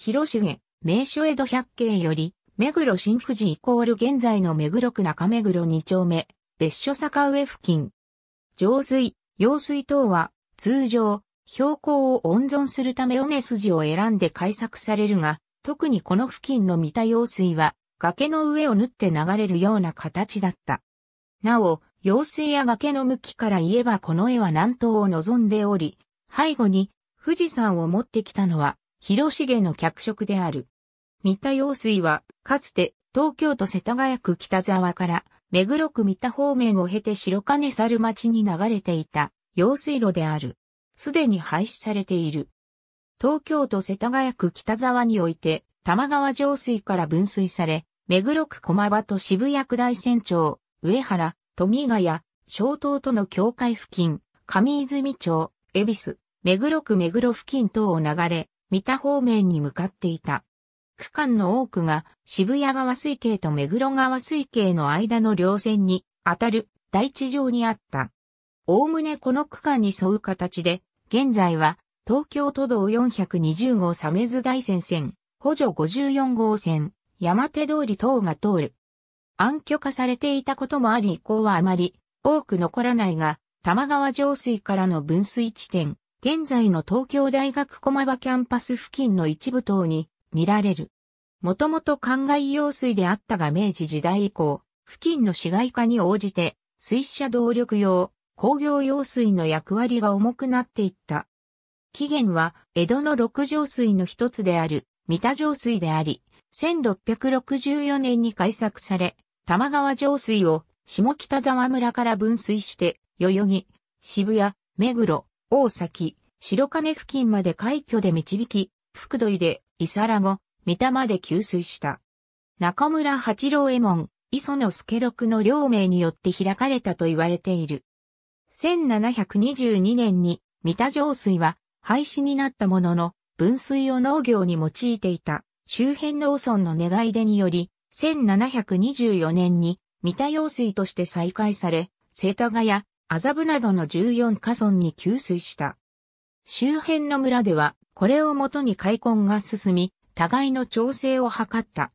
広重、名所江戸百景より、目黒新富士イコール現在の目黒区中目黒二丁目、別所坂上付近。浄水、用水等は、通常、標高を温存するため尾根筋を選んで開削されるが、特にこの付近の三田用水は、崖の上を縫って流れるような形だった。なお、用水や崖の向きから言えばこの絵は南東を望んでおり、背後に富士山を持ってきたのは広重の脚色である。三田用水は、かつて東京都世田谷区北沢から、目黒区三田方面を経て白金猿町に流れていた用水路である。すでに廃止されている。東京都世田谷区北沢において、玉川上水から分水され、目黒区駒場と渋谷区大船町、上原、富ヶ谷、小島との境界付近、上泉町、恵比寿、目黒区目黒付近等を流れ、三田方面に向かっていた。区間の多くが渋谷川水系と目黒川水系の間の両線に当たる大地上にあった。おおむねこの区間に沿う形で、現在は東京都道420号サメズ大線線、補助54号線、山手通り等が通る。暗挙化されていたこともあり以降はあまり多く残らないが、玉川上水からの分水地点、現在の東京大学駒場キャンパス付近の一部等に見られる。もともと灌漑用水であったが明治時代以降、付近の市街化に応じて、水車動力用、工業用水の役割が重くなっていった。起源は、江戸の六条水の一つである、三田上水であり、1664年に改作され、玉川上水を下北沢村から分水して、代々木、渋谷、目黒、大崎、白金付近まで海挙で導き、福土井で、伊皿後、三田まで給水した。中村八郎右衛門、磯野助六の両名によって開かれたと言われている。1722年に、三田上水は廃止になったものの、分水を農業に用いていた周辺農村の願い出により、1724年に三田用水として再開され、世田谷、アザブなどの14カ村に給水した。周辺の村では、これをもとに開墾が進み、互いの調整を図った。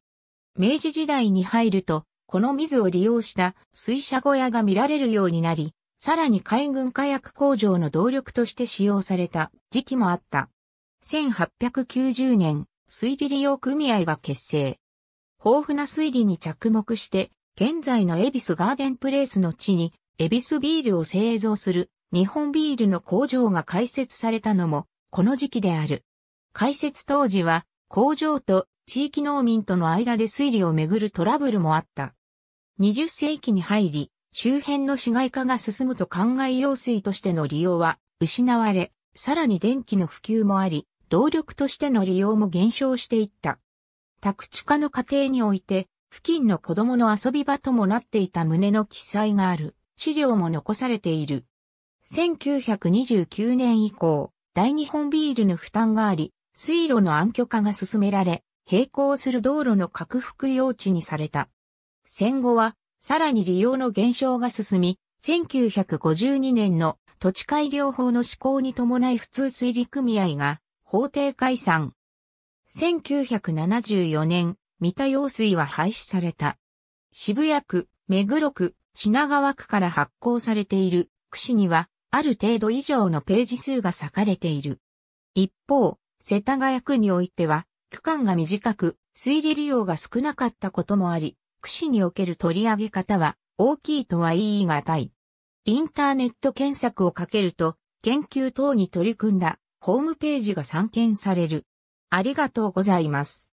明治時代に入ると、この水を利用した水車小屋が見られるようになり、さらに海軍火薬工場の動力として使用された時期もあった。1890年、水利利用組合が結成。豊富な水利に着目して、現在のエビスガーデンプレイスの地にエビスビールを製造する日本ビールの工場が開設されたのもこの時期である。開設当時は工場と地域農民との間で水利をめぐるトラブルもあった。20世紀に入り、周辺の市街化が進むと灌漑用水としての利用は失われ、さらに電気の普及もあり、動力としての利用も減少していった。宅地化の過程において、付近の子供の遊び場ともなっていた胸の記載がある。資料も残されている。1929年以降、大日本ビールの負担があり、水路の暗渠化が進められ、並行する道路の拡幅用地にされた。戦後は、さらに利用の減少が進み、1952年の土地改良法の施行に伴い普通水利組合が法定解散。1974年、三田用水は廃止された。渋谷区、目黒区、品川区から発行されている区市には、ある程度以上のページ数が割かれている。一方、世田谷区においては、区間が短く、推理利用が少なかったこともあり、区市における取り上げ方は大きいとは言い難い。インターネット検索をかけると、研究等に取り組んだホームページが散見される。ありがとうございます。